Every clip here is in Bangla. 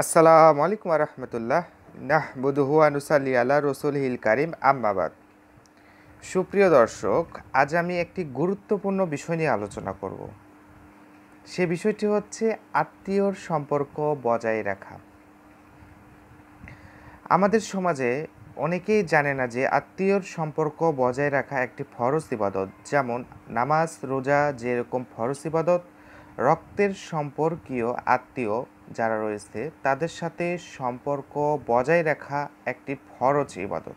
আসসালামু আলাইকুম রহমতুল্লাহ নাহ বুধুয়ানুসাল্লি আল্লাহ রসুল হিল কারিম আম্মাবাদ সুপ্রিয় দর্শক আজ আমি একটি গুরুত্বপূর্ণ বিষয় নিয়ে আলোচনা করব সে বিষয়টি হচ্ছে আত্মীয়র সম্পর্ক বজায় রাখা আমাদের সমাজে অনেকেই জানে না যে আত্মীয়র সম্পর্ক বজায় রাখা একটি ফরজ ইবাদত যেমন নামাজ রোজা যেরকম ফরজ ইবাদত রক্তের সম্পর্কীয় আত্মীয় যারা রয়েছে তাদের সাথে সম্পর্ক বজায় রাখা একটি ফরজ ইবাদত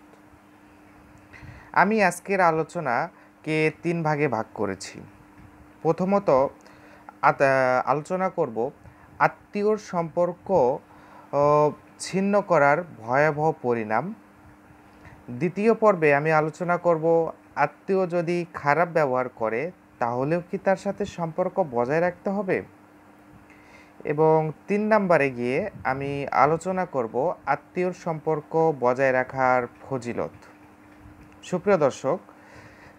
আমি আজকের আলোচনাকে তিন ভাগে ভাগ করেছি প্রথমত আলোচনা করব আত্মীয়র সম্পর্ক ছিন্ন করার ভয়াবহ পরিণাম দ্বিতীয় পর্বে আমি আলোচনা করব আত্মীয় যদি খারাপ ব্যবহার করে তাহলেও কি তার সাথে সম্পর্ক বজায় রাখতে হবে এবং তিন নাম্বারে গিয়ে আমি আলোচনা করব আত্মীয়র সম্পর্ক বজায় রাখার ফজিলত সুপ্রিয় দর্শক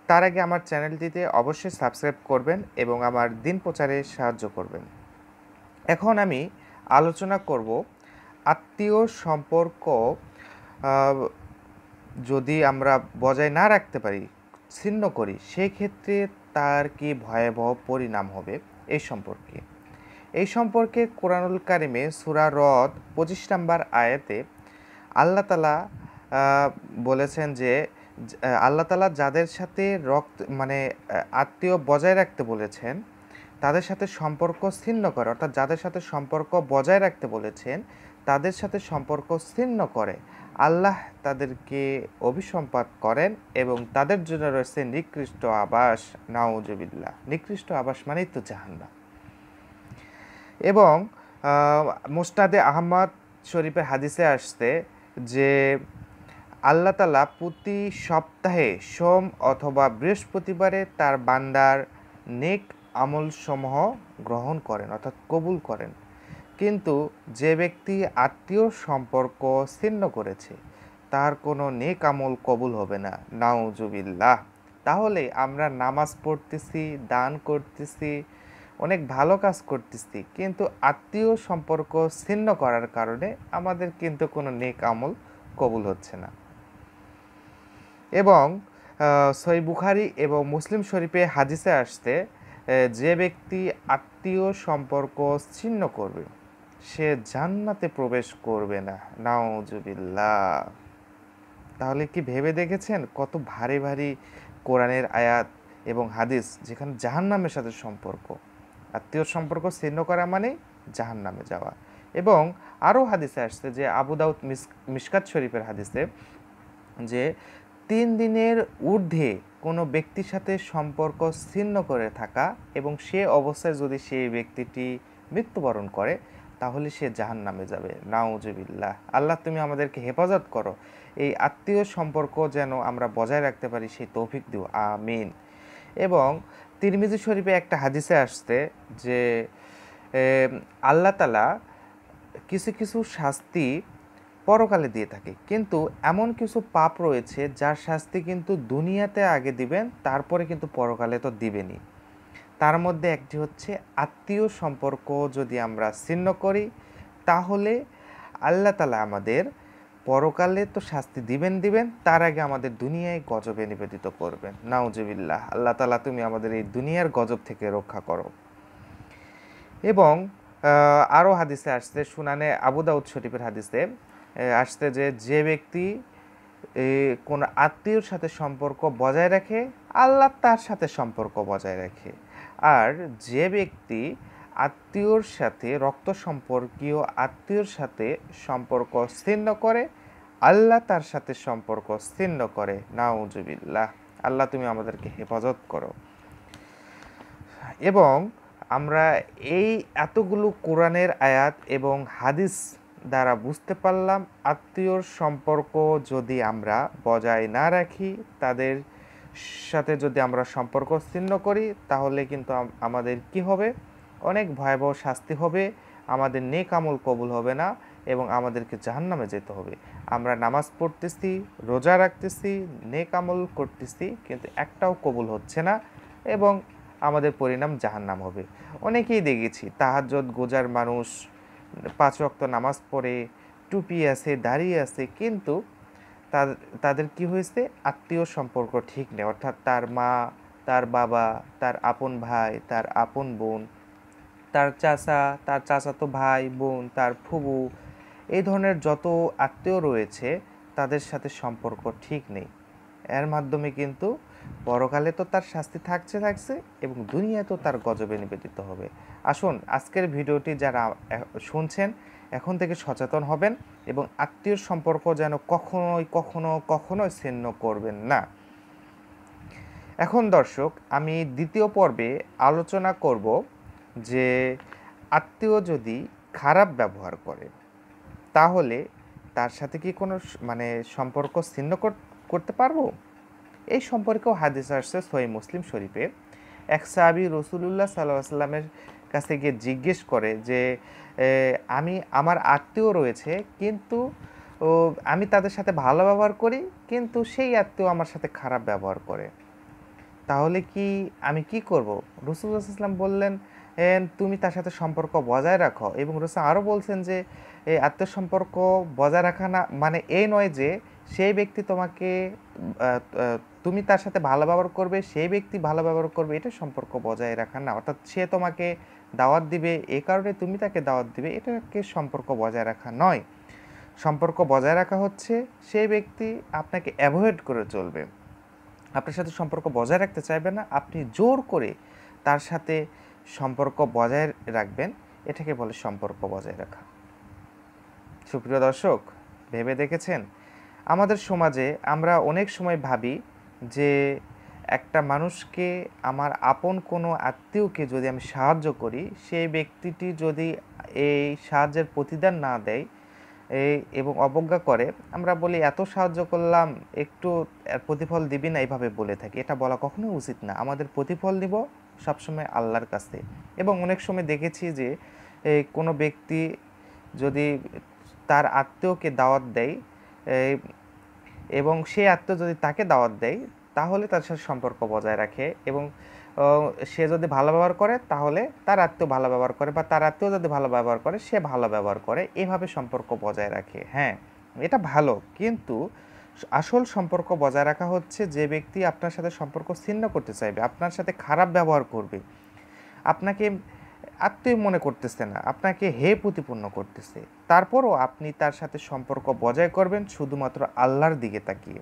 তার আগে আমার চ্যানেলটিতে অবশ্যই সাবস্ক্রাইব করবেন এবং আমার দিন প্রচারে সাহায্য করবেন এখন আমি আলোচনা করব আত্মীয় সম্পর্ক যদি আমরা বজায় না রাখতে পারি ছিন্ন করি সেক্ষেত্রে তার কি ভয়াবহ পরিণাম হবে এই সম্পর্কে এই সম্পর্কে কোরআনুল কারিমে সুরা রদ পঁচিশ নম্বর আয়াতে আল্লাহ তালা বলেছেন যে আল্লাহ তালা যাদের সাথে রক্ত মানে আত্মীয় বজায় রাখতে বলেছেন তাদের সাথে সম্পর্ক ছিন্ন করে অর্থাৎ যাদের সাথে সম্পর্ক বজায় রাখতে বলেছেন তাদের সাথে সম্পর্ক ছিন্ন করে আল্লাহ তাদেরকে অভিসম্পাত করেন এবং তাদের জন্য রয়েছে নিকৃষ্ট আবাস নাওজবিল্লা নিকৃষ্ট আবাস মানেই তো জাহান্না এবং মোস্তাদে আহমদ শরীফের হাদিসে আসতে যে আল্লাহ তালা প্রতি সপ্তাহে সোম অথবা বৃহস্পতিবারে তার বান্দার নেক আমলসমূহ গ্রহণ করেন অর্থাৎ কবুল করেন কিন্তু যে ব্যক্তি আত্মীয় সম্পর্ক ছিন্ন করেছে তার কোনো নেক আমল কবুল হবে না নাউজুবিল্লাহ তাহলে আমরা নামাজ পড়তেছি দান করতেছি অনেক ভালো কাজ করতেছি কিন্তু আত্মীয় সম্পর্ক ছিন্ন করার কারণে আমাদের কিন্তু কোনো নেক আমল কবুল হচ্ছে না এবং সই বুখারি এবং মুসলিম শরীফে হাদিসে আসতে যে ব্যক্তি আত্মীয় সম্পর্ক ছিন্ন করবে সে জান্নাতে প্রবেশ করবে না নাওজুবিল্লা তাহলে কি ভেবে দেখেছেন কত ভারী ভারী কোরআনের আয়াত এবং হাদিস যেখানে জাহান্নামের সাথে সম্পর্ক আত্মীয় সম্পর্ক ছিন্ন করা মানে জাহান্নামে যাওয়া এবং আরও হাদিসে আসছে যে আবু দাউদ মিসকাত শরীফের হাদিসে যে তিন দিনের ঊর্ধ্বে কোনো ব্যক্তির সাথে সম্পর্ক ছিন্ন করে থাকা এবং সে অবস্থায় যদি সেই ব্যক্তিটি মৃত্যুবরণ করে তাহলে সে জাহান নামে যাবে নাউজুবিল্লাহ আল্লাহ তুমি আমাদেরকে হেফাজত করো এই আত্মীয় সম্পর্ক যেন আমরা বজায় রাখতে পারি সেই তৌফিক দিও আমিন এবং তিরমিজি শরীফে একটা হাদিসে আসতে যে আল্লাহ তালা কিছু কিছু শাস্তি পরকালে দিয়ে থাকে কিন্তু এমন কিছু পাপ রয়েছে যার শাস্তি কিন্তু দুনিয়াতে আগে দিবেন তারপরে কিন্তু পরকালে তো দিবেনি তার মধ্যে একটি হচ্ছে আত্মীয় সম্পর্ক যদি আমরা ছিন্ন করি তাহলে আল্লাহ তালা আমাদের পরকালে তো শাস্তি দিবেন দিবেন তার আগে আমাদের দুনিয়ায় গজবে নিবেদিত করবেন নাউজবিল্লাহ আল্লাহ তালা তুমি আমাদের এই দুনিয়ার গজব থেকে রক্ষা করো এবং আরও হাদিসে আসতে শুনানে আবুদাউদ শরীফের হাদিসে আসতে যে যে ব্যক্তি কোনো আত্মীয়র সাথে সম্পর্ক বজায় রাখে আল্লাহ তার সাথে সম্পর্ক বজায় রাখে আর যে ব্যক্তি আত্মীয়র সাথে রক্ত সম্পর্কীয় আত্মীয়র সাথে সম্পর্ক স্থিন্ন করে আল্লাহ তার সাথে সম্পর্ক স্থিন্ন করে নাউজুবিল্লাহ আল্লাহ তুমি আমাদেরকে হেফাজত করো এবং আমরা এই এতগুলো কোরআনের আয়াত এবং হাদিস দ্বারা বুঝতে পারলাম আত্মীয়র সম্পর্ক যদি আমরা বজায় না রাখি তাদের সাথে যদি আমরা সম্পর্ক ছিন্ন করি তাহলে কিন্তু আমাদের কি হবে অনেক ভয়াবহ শাস্তি হবে আমাদের নেক আমল কবুল হবে না এবং আমাদেরকে জাহান্নামে যেতে হবে আমরা নামাজ পড়তেছি রোজা রাখতেছি নেক আমল করতেছি কিন্তু একটাও কবুল হচ্ছে না এবং আমাদের পরিণাম জাহান্নাম হবে অনেকেই দেখেছি তাহাজত গোজার মানুষ পাঁচ রক্ত নামাজ পড়ে টুপি আছে দাঁড়িয়ে আছে কিন্তু তাদের কি হয়েছে আত্মীয় সম্পর্ক ঠিক নেই অর্থাৎ তার মা তার বাবা তার আপন ভাই তার আপন বোন তার চাচা তার চাচাতো ভাই বোন তার ফুবু এই ধরনের যত আত্মীয় রয়েছে তাদের সাথে সম্পর্ক ঠিক নেই এর মাধ্যমে কিন্তু পরকালে তো তার শাস্তি থাকছে থাকছে এবং দুনিয়াতেও তো তার গজবে নিবেদিত হবে আসুন আজকের ভিডিওটি যারা শুনছেন এখন থেকে সচেতন হবেন এবং আত্মীয় সম্পর্ক যেন কখনোই কখনো কখনোই ছিন্ন করবেন না এখন দর্শক আমি দ্বিতীয় পর্বে আলোচনা করব যে আত্মীয় যদি খারাপ ব্যবহার করে তাহলে তার সাথে কি কোনো মানে সম্পর্ক ছিন্ন করতে পারবো এই সম্পর্কেও হাদিস আসছে সহি মুসলিম শরীফে এক সাহাবি রসুলুল্লাহ সাল্লাহ সাল্লামের কাছে গিয়ে জিজ্ঞেস করে যে আমি আমার আত্মীয় রয়েছে কিন্তু ও আমি তাদের সাথে ভালো ব্যবহার করি কিন্তু সেই আত্মীয় আমার সাথে খারাপ ব্যবহার করে তাহলে কি আমি কি করব রসুল ইসলাম বললেন তুমি তার সাথে সম্পর্ক বজায় রাখো এবং রসুল আরও বলছেন যে এই আত্মীয় সম্পর্ক বজায় রাখা না মানে এই নয় যে সেই ব্যক্তি তোমাকে তুমি তার সাথে ভালো ব্যবহার করবে সেই ব্যক্তি ভালো ব্যবহার করবে এটা সম্পর্ক বজায় রাখা না অর্থাৎ সে তোমাকে দাওয়াত দিবে এ কারণে তুমি তাকে দাওয়াত দিবে এটাকে সম্পর্ক বজায় রাখা নয় সম্পর্ক বজায় রাখা হচ্ছে সেই ব্যক্তি আপনাকে অ্যাভয়েড করে চলবে আপনার সাথে সম্পর্ক বজায় রাখতে চাইবে না আপনি জোর করে তার সাথে সম্পর্ক বজায় রাখবেন এটাকে বলে সম্পর্ক বজায় রাখা সুপ্রিয় দর্শক ভেবে দেখেছেন আমাদের সমাজে আমরা অনেক সময় ভাবি যে একটা মানুষকে আমার আপন কোনো আত্মীয়কে যদি আমি সাহায্য করি সেই ব্যক্তিটি যদি এই সাহায্যের প্রতিদান না দেয় এবং অবজ্ঞা করে আমরা বলি এত সাহায্য করলাম একটু প্রতিফল দিবি না এইভাবে বলে থাকি এটা বলা কখনোই উচিত না আমাদের প্রতিফল দিব সবসময় আল্লাহর কাছে এবং অনেক সময় দেখেছি যে কোনো ব্যক্তি যদি তার আত্মীয়কে দাওয়াত দেয় এবং সে আত্মীয় যদি তাকে দাওয়াত দেয় তাহলে তার সাথে সম্পর্ক বজায় রাখে এবং সে যদি ভালো ব্যবহার করে তাহলে তার আত্মীয় ভালো ব্যবহার করে বা তার আত্মীয় যদি ভালো ব্যবহার করে সে ভালো ব্যবহার করে এভাবে সম্পর্ক বজায় রাখে হ্যাঁ এটা ভালো কিন্তু আসল সম্পর্ক বজায় রাখা হচ্ছে যে ব্যক্তি আপনার সাথে সম্পর্ক ছিন্ন করতে চাইবে আপনার সাথে খারাপ ব্যবহার করবে আপনাকে আত্মীয় মনে করতেছে না আপনাকে হে প্রতিপন্ন করতেছে তারপরও আপনি তার সাথে সম্পর্ক বজায় করবেন শুধুমাত্র আল্লাহর দিকে তাকিয়ে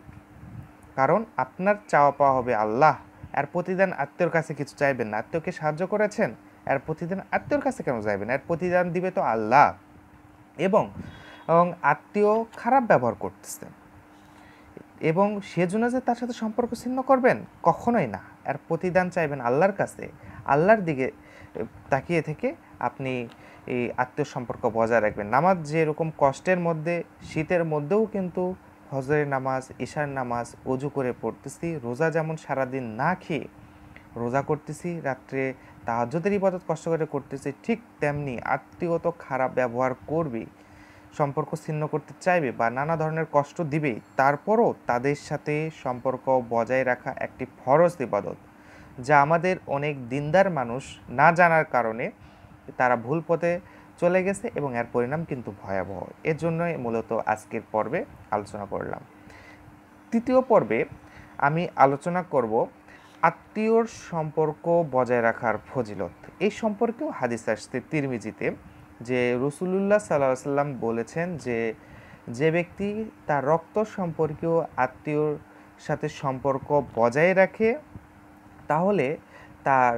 কারণ আপনার চাওয়া পাওয়া হবে আল্লাহ আর প্রতিদান আত্মীয়র কাছে কিছু চাইবেন না আত্মীয়কে সাহায্য করেছেন আর প্রতিদান আত্মীয়র কাছে কেন যাইবেন আর প্রতিদান দিবে তো আল্লাহ এবং আত্মীয় খারাপ ব্যবহার করতেছেন এবং সেজন্য যে তার সাথে সম্পর্ক ছিন্ন করবেন কখনোই না আর প্রতিদান চাইবেন আল্লাহর কাছে আল্লাহর দিকে তাকিয়ে থেকে আপনি এই আত্মীয় সম্পর্ক বজায় রাখবেন নামাজ যেরকম কষ্টের মধ্যে শীতের মধ্যেও কিন্তু হজরের নামাজ ঈশার নামাজ অজু করে পড়তেছি রোজা যেমন সারাদিন না খেয়ে রোজা করতেছি রাত্রে তাহাজ্যদের ইবাদত কষ্ট করে করতেছি ঠিক তেমনি আত্মীয়ত খারাপ ব্যবহার করবে সম্পর্ক ছিন্ন করতে চাইবে বা নানা ধরনের কষ্ট দিবে তারপরও তাদের সাথে সম্পর্ক বজায় রাখা একটি ফরজ ইবাদত যা আমাদের অনেক দিনদার মানুষ না জানার কারণে তারা ভুল পথে চলে গেছে এবং এর পরিণাম কিন্তু ভয়াবহ এর জন্যই মূলত আজকের পর্বে আলোচনা করলাম তৃতীয় পর্বে আমি আলোচনা করব আত্মীয়র সম্পর্ক বজায় রাখার ফজিলত এই সম্পর্কেও হাদিস আসতে তিরমিজিতে যে রসুলুল্লাহ সাল্লাহ সাল্লাম বলেছেন যে যে ব্যক্তি তার রক্ত সম্পর্কীয় আত্মীয়র সাথে সম্পর্ক বজায় রাখে তাহলে তার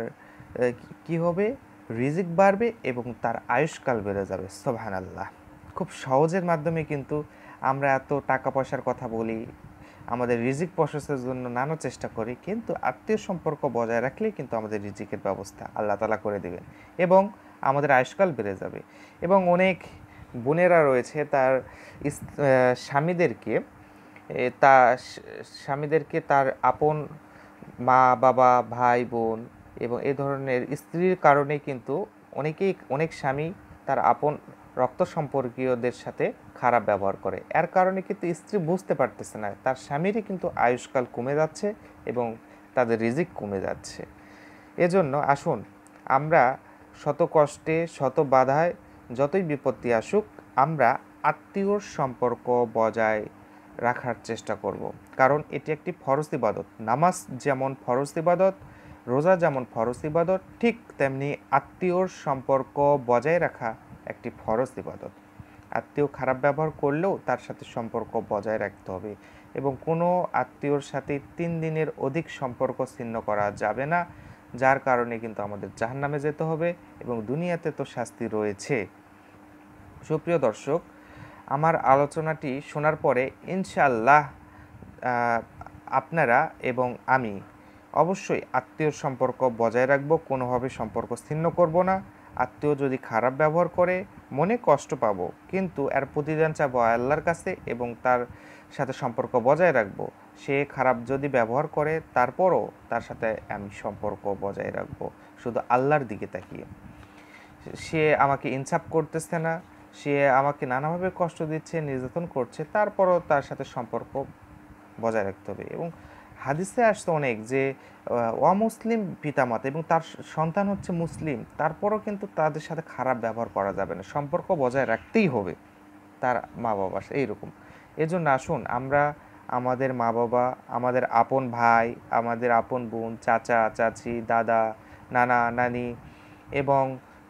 কি হবে রিজিক বাড়বে এবং তার আয়ুষ্কাল বেড়ে যাবে সোভান আল্লাহ খুব সহজের মাধ্যমে কিন্তু আমরা এত টাকা পয়সার কথা বলি আমাদের রিজিক প্রসেসের জন্য নানা চেষ্টা করি কিন্তু আত্মীয় সম্পর্ক বজায় রাখলে কিন্তু আমাদের রিজিকের ব্যবস্থা আল্লাহ তালা করে দেবেন এবং আমাদের আয়ুষ্কাল বেড়ে যাবে এবং অনেক বোনেরা রয়েছে তার স্বামীদেরকে তা স্বামীদেরকে তার আপন মা বাবা ভাই বোন এবং এ ধরনের স্ত্রীর কারণে কিন্তু অনেকেই অনেক স্বামী তার আপন রক্ত সম্পর্কীয়দের সাথে খারাপ ব্যবহার করে এর কারণে কিন্তু স্ত্রী বুঝতে পারতেছে না তার স্বামীরই কিন্তু আয়ুষ্কাল কমে যাচ্ছে এবং তাদের রিজিক কমে যাচ্ছে এজন্য আসুন আমরা শত কষ্টে শত বাধায় যতই বিপত্তি আসুক আমরা আত্মীয়র সম্পর্ক বজায় রাখার চেষ্টা করব। কারণ এটি একটি ফরজ ইবাদত নামাজ যেমন ফরজ ইবাদত রোজা যেমন ফরজ ইবাদত ঠিক তেমনি আত্মীয়র সম্পর্ক বজায় রাখা একটি ফরজ ইবাদত আত্মীয় খারাপ ব্যবহার করলেও তার সাথে সম্পর্ক বজায় রাখতে হবে এবং কোনো আত্মীয়র সাথে তিন দিনের অধিক সম্পর্ক ছিন্ন করা যাবে না যার কারণে কিন্তু আমাদের জাহান্নামে যেতে হবে এবং দুনিয়াতে তো শাস্তি রয়েছে সুপ্রিয় দর্শক আমার আলোচনাটি শোনার পরে ইনশাল্লাহ আপনারা এবং আমি অবশ্যই আত্মীয় সম্পর্ক বজায় রাখব কোনোভাবে সম্পর্ক ছিন্ন করব না আত্মীয় যদি খারাপ ব্যবহার করে মনে কষ্ট পাব কিন্তু এর প্রতিদান চাবো আল্লাহর কাছে এবং তার সাথে সম্পর্ক বজায় রাখব সে খারাপ যদি ব্যবহার করে তারপরও তার সাথে আমি সম্পর্ক বজায় রাখব শুধু আল্লাহর দিকে তাকিয়ে সে আমাকে ইনসাফ করতেছে না সে আমাকে নানাভাবে কষ্ট দিচ্ছে নির্যাতন করছে তারপরও তার সাথে সম্পর্ক বজায় রাখতে হবে এবং হাদিসে আসতো অনেক যে অমুসলিম পিতামাতা এবং তার সন্তান হচ্ছে মুসলিম তারপরও কিন্তু তাদের সাথে খারাপ ব্যবহার করা যাবে না সম্পর্ক বজায় রাখতেই হবে তার মা বাবার এইরকম এজন্য আসুন আমরা আমাদের মা বাবা আমাদের আপন ভাই আমাদের আপন বোন চাচা চাচি দাদা নানা নানি এবং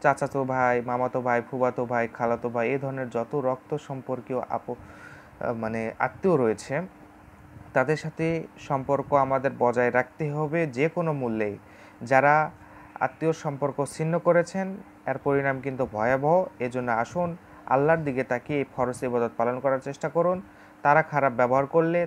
চাচাতো ভাই মামাতো ভাই ফুবাতো ভাই খালাতো ভাই এ ধরনের যত রক্ত সম্পর্কীয় আপ মানে আত্মীয় রয়েছে তাদের সাথে সম্পর্ক আমাদের বজায় রাখতে হবে যে কোনো মূল্যেই যারা আত্মীয় সম্পর্ক ছিন্ন করেছেন এর পরিণাম কিন্তু ভয়াবহ এজন্য আসুন আল্লাহর দিকে তাকিয়ে এই ফরজ ইবাদত পালন করার চেষ্টা করুন তারা খারাপ ব্যবহার করলে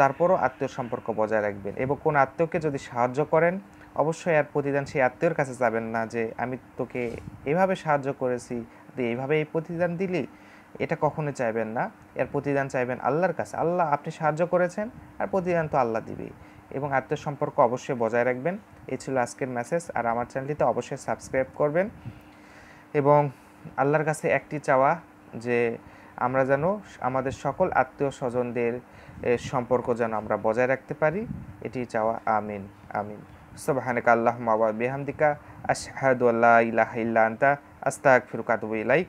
তারপরও আত্মীয় সম্পর্ক বজায় রাখবেন এবং কোনো আত্মীয়কে যদি সাহায্য করেন অবশ্যই এর প্রতিদান সেই আত্মীয়র কাছে যাবেন না যে আমি তোকে এভাবে সাহায্য করেছি তুই এইভাবে এই প্রতিদান দিলি এটা কখনো চাইবেন না এর প্রতিদান চাইবেন আল্লাহর কাছে আল্লাহ আপনি সাহায্য করেছেন আর প্রতিদান তো আল্লাহ দিবেই এবং আত্মসম্পর্ক অবশ্যই বজায় রাখবেন এ ছিল আজকের মেসেজ আর আমার চ্যানেলটিতে অবশ্যই সাবস্ক্রাইব করবেন এবং আল্লাহর কাছে একটি চাওয়া যে আমরা যেন আমাদের সকল আত্মীয় স্বজনদের সম্পর্ক যেন আমরা বজায় রাখতে পারি এটি চাওয়া আমিন আমিন সুবাহানিক আল্লাহ মাবা বেহামদিকা আশহাদু আল্লাহ ইলাহা ইল্লা আস্তাক ফিরুকাত লাইক